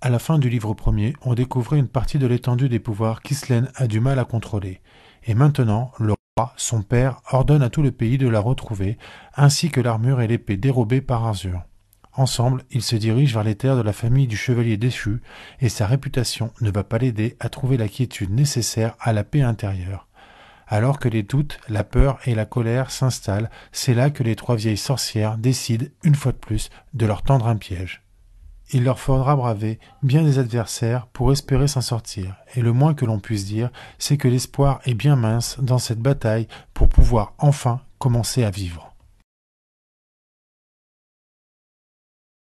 À la fin du livre premier, on découvrait une partie de l'étendue des pouvoirs qu'Islen a du mal à contrôler. Et maintenant, le roi, son père, ordonne à tout le pays de la retrouver, ainsi que l'armure et l'épée dérobées par Arzur. Ensemble, ils se dirigent vers les terres de la famille du chevalier déchu, et sa réputation ne va pas l'aider à trouver la quiétude nécessaire à la paix intérieure. Alors que les doutes, la peur et la colère s'installent, c'est là que les trois vieilles sorcières décident, une fois de plus, de leur tendre un piège. Il leur faudra braver bien des adversaires pour espérer s'en sortir, et le moins que l'on puisse dire, c'est que l'espoir est bien mince dans cette bataille pour pouvoir enfin commencer à vivre.